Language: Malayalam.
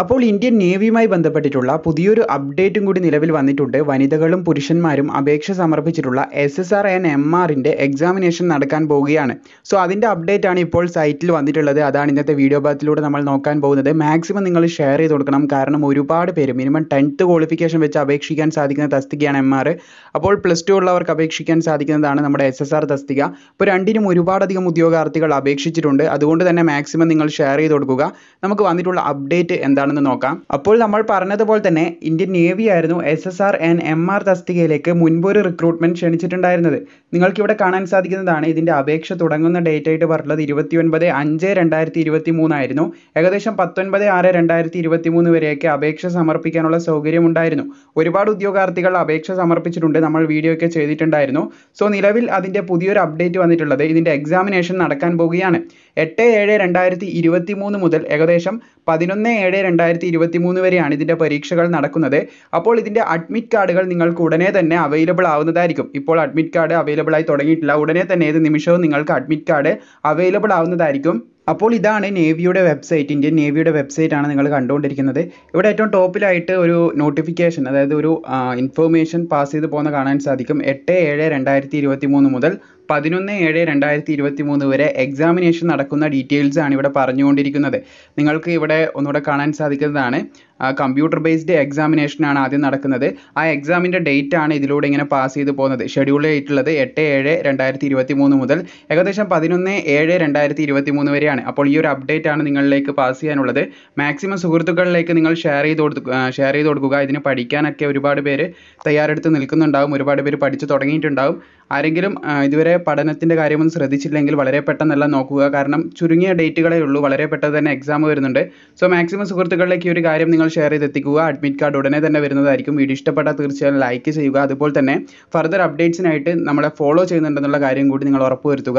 അപ്പോൾ ഇന്ത്യൻ നേവിയുമായി ബന്ധപ്പെട്ടിട്ടുള്ള പുതിയൊരു അപ്ഡേറ്റും കൂടി നിലവിൽ വന്നിട്ടുണ്ട് വനിതകളും പുരുഷന്മാരും അപേക്ഷ സമർപ്പിച്ചിട്ടുള്ള S S R and M ആറിൻ്റെ എക്സാമിനേഷൻ നടക്കാൻ പോവുകയാണ് സോ അതിൻ്റെ അപ്ഡേറ്റ് ആണ് ഇപ്പോൾ സൈറ്റിൽ വന്നിട്ടുള്ളത് അതാണ് ഇന്നത്തെ വീഡിയോ ഭാഗത്തിലൂടെ നമ്മൾ നോക്കാൻ പോകുന്നത് മാക്സിമം നിങ്ങൾ ഷെയർ ചെയ്ത് കൊടുക്കണം കാരണം ഒരുപാട് പേര് മിനിമം ടെൻത്ത് ക്വാളിഫിക്കേഷൻ വെച്ച് അപേക്ഷിക്കാൻ സാധിക്കുന്ന തസ്തികയാണ് എം ആർ അപ്പോൾ പ്ലസ് ടു ഉള്ളവർക്ക് അപേക്ഷിക്കാൻ സാധിക്കുന്നതാണ് നമ്മുടെ എസ് എസ് ആർ തസ്തിക ഇപ്പോൾ രണ്ടിനും ഒരുപാടധികം ഉദ്യോഗാർത്ഥികൾ അപേക്ഷിച്ചിട്ടുണ്ട് അതുകൊണ്ട് തന്നെ മാക്സിമം നിങ്ങൾ ഷെയർ ചെയ്ത് കൊടുക്കുക നമുക്ക് വന്നിട്ടുള്ള അപ്ഡേറ്റ് എന്താണ് എന്താണെന്ന് നോക്കാം അപ്പോൾ നമ്മൾ പറഞ്ഞതുപോലെ തന്നെ ഇന്ത്യൻ നേവി ആയിരുന്നു S S R and M R തസ്തികയിലേക്ക് മുൻപൊരു റിക്രൂട്ട്മെന്റ് ക്ഷണിച്ചിട്ടുണ്ടായിരുന്നത് നിങ്ങൾക്ക് ഇവിടെ കാണാൻ സാധിക്കുന്നതാണ് ഇതിന്റെ അപേക്ഷ തുടങ്ങുന്ന ഡേറ്റ് ആയിട്ട് പറഞ്ഞത് ഇരുപത്തി ഒൻപത് അഞ്ച് രണ്ടായിരത്തി ഇരുപത്തി മൂന്നായിരുന്നു ഏകദേശം പത്തൊൻപത് ആറ് രണ്ടായിരത്തി ഇരുപത്തി മൂന്ന് വരെയൊക്കെ അപേക്ഷ സമർപ്പിക്കാനുള്ള സൗകര്യമുണ്ടായിരുന്നു ഒരുപാട് ഉദ്യോഗാർത്ഥികൾ അപേക്ഷ സമർപ്പിച്ചിട്ടുണ്ട് നമ്മൾ വീഡിയോ ഒക്കെ ചെയ്തിട്ടുണ്ടായിരുന്നു സോ നിലവിൽ അതിന്റെ പുതിയൊരു അപ്ഡേറ്റ് വന്നിട്ടുള്ളത് ഇതിന്റെ എക്സാമിനേഷൻ നടക്കാൻ പോവുകയാണ് എട്ട് ഏഴ് രണ്ടായിരത്തി ഇരുപത്തി മൂന്ന് മുതൽ ഏകദേശം പതിനൊന്ന് ഏഴ് രണ്ടായിരത്തി ഇരുപത്തി മൂന്ന് വരെയാണ് ഇതിൻ്റെ പരീക്ഷകൾ നടക്കുന്നത് അപ്പോൾ ഇതിൻ്റെ അഡ്മിറ്റ് കാർഡുകൾ നിങ്ങൾക്ക് ഉടനെ തന്നെ അവൈലബിൾ ആവുന്നതായിരിക്കും ഇപ്പോൾ അഡ്മിറ്റ് കാർഡ് അവൈലബിൾ ആയി തുടങ്ങിയിട്ടില്ല ഉടനെ തന്നെ ഏത് നിമിഷവും നിങ്ങൾക്ക് അഡ്മിറ്റ് കാർഡ് അവൈലബിൾ ആവുന്നതായിരിക്കും അപ്പോൾ ഇതാണ് നേവിയുടെ വെബ്സൈറ്റ് ഇന്ത്യൻ നേവിയുടെ വെബ്സൈറ്റ് ആണ് നിങ്ങൾ കണ്ടുകൊണ്ടിരിക്കുന്നത് ഇവിടെ ഏറ്റവും ടോപ്പിലായിട്ട് ഒരു നോട്ടിഫിക്കേഷൻ അതായത് ഒരു ഇൻഫർമേഷൻ പാസ് ചെയ്ത് പോകുന്ന കാണാൻ സാധിക്കും എട്ട് ഏഴ് രണ്ടായിരത്തി ഇരുപത്തി മൂന്ന് മുതൽ പതിനൊന്ന് ഏഴ് രണ്ടായിരത്തി ഇരുപത്തി മൂന്ന് വരെ എക്സാമിനേഷൻ നടക്കുന്ന ഡീറ്റെയിൽസ് ആണ് ഇവിടെ പറഞ്ഞുകൊണ്ടിരിക്കുന്നത് നിങ്ങൾക്ക് ഇവിടെ ഒന്നുകൂടെ കാണാൻ സാധിക്കുന്നതാണ് കമ്പ്യൂട്ടർ ബേസ്ഡ് എക്സാമിനേഷൻ ആണ് ആദ്യം നടക്കുന്നത് ആ എക്സാമിൻ്റെ ഡേറ്റ് ആണ് ഇതിലൂടെ ഇങ്ങനെ പാസ് ചെയ്തു പോകുന്നത് ഷെഡ്യൂൾ ചെയ്തിട്ടുള്ളത് എട്ട് ഏഴ് രണ്ടായിരത്തി ഇരുപത്തി മൂന്ന് മുതൽ ഏകദേശം പതിനൊന്ന് ഏഴ് രണ്ടായിരത്തി ഇരുപത്തി മൂന്ന് വരെയാണ് അപ്പോൾ ഈ ഒരു അപ്ഡേറ്റ് ആണ് നിങ്ങളിലേക്ക് പാസ് ചെയ്യാനുള്ളത് മാക്സിമം സുഹൃത്തുക്കളിലേക്ക് നിങ്ങൾ ഷെയർ ചെയ്ത് കൊടു ഷെയർ ചെയ്ത് കൊടുക്കുക ഇതിന് പഠിക്കാനൊക്കെ ഒരുപാട് പേര് തയ്യാറെടുത്ത് നിൽക്കുന്നുണ്ടാവും ഒരുപാട് പേര് പഠിച്ചു തുടങ്ങിയിട്ടുണ്ടാവും ആരെങ്കിലും ഇതുവരെ പഠനത്തിൻ്റെ കാര്യമൊന്നും ശ്രദ്ധിച്ചില്ലെങ്കിൽ വളരെ പെട്ടെന്നല്ല നോക്കുക കാരണം ചുരുങ്ങിയ ഡേറ്റുകളേ ഉള്ളൂ വളരെ പെട്ടെന്ന് തന്നെ എക്സാം വരുന്നുണ്ട് സോ മാക്സിമം സുഹൃത്തുക്കളിലേക്ക് ഈ ഒരു കാര്യം നിങ്ങൾ ഷെയർ ചെയ്തെത്തിക്കുക അഡ്മിറ്റ് കാർഡ് ഉടനെ തന്നെ വരുന്നതായിരിക്കും വീഡിയോ ഇഷ്ടപ്പെട്ടാൽ തീർച്ചയായും ലൈക്ക് ചെയ്യുക അതുപോലെ തന്നെ ഫർദർ അപ്ഡേറ്റ്സിനായിട്ട് നമ്മളെ ഫോളോ ചെയ്യുന്നുണ്ടെന്നുള്ള കാര്യം കൂടി നിങ്ങൾ ഉറപ്പുവരുത്തുക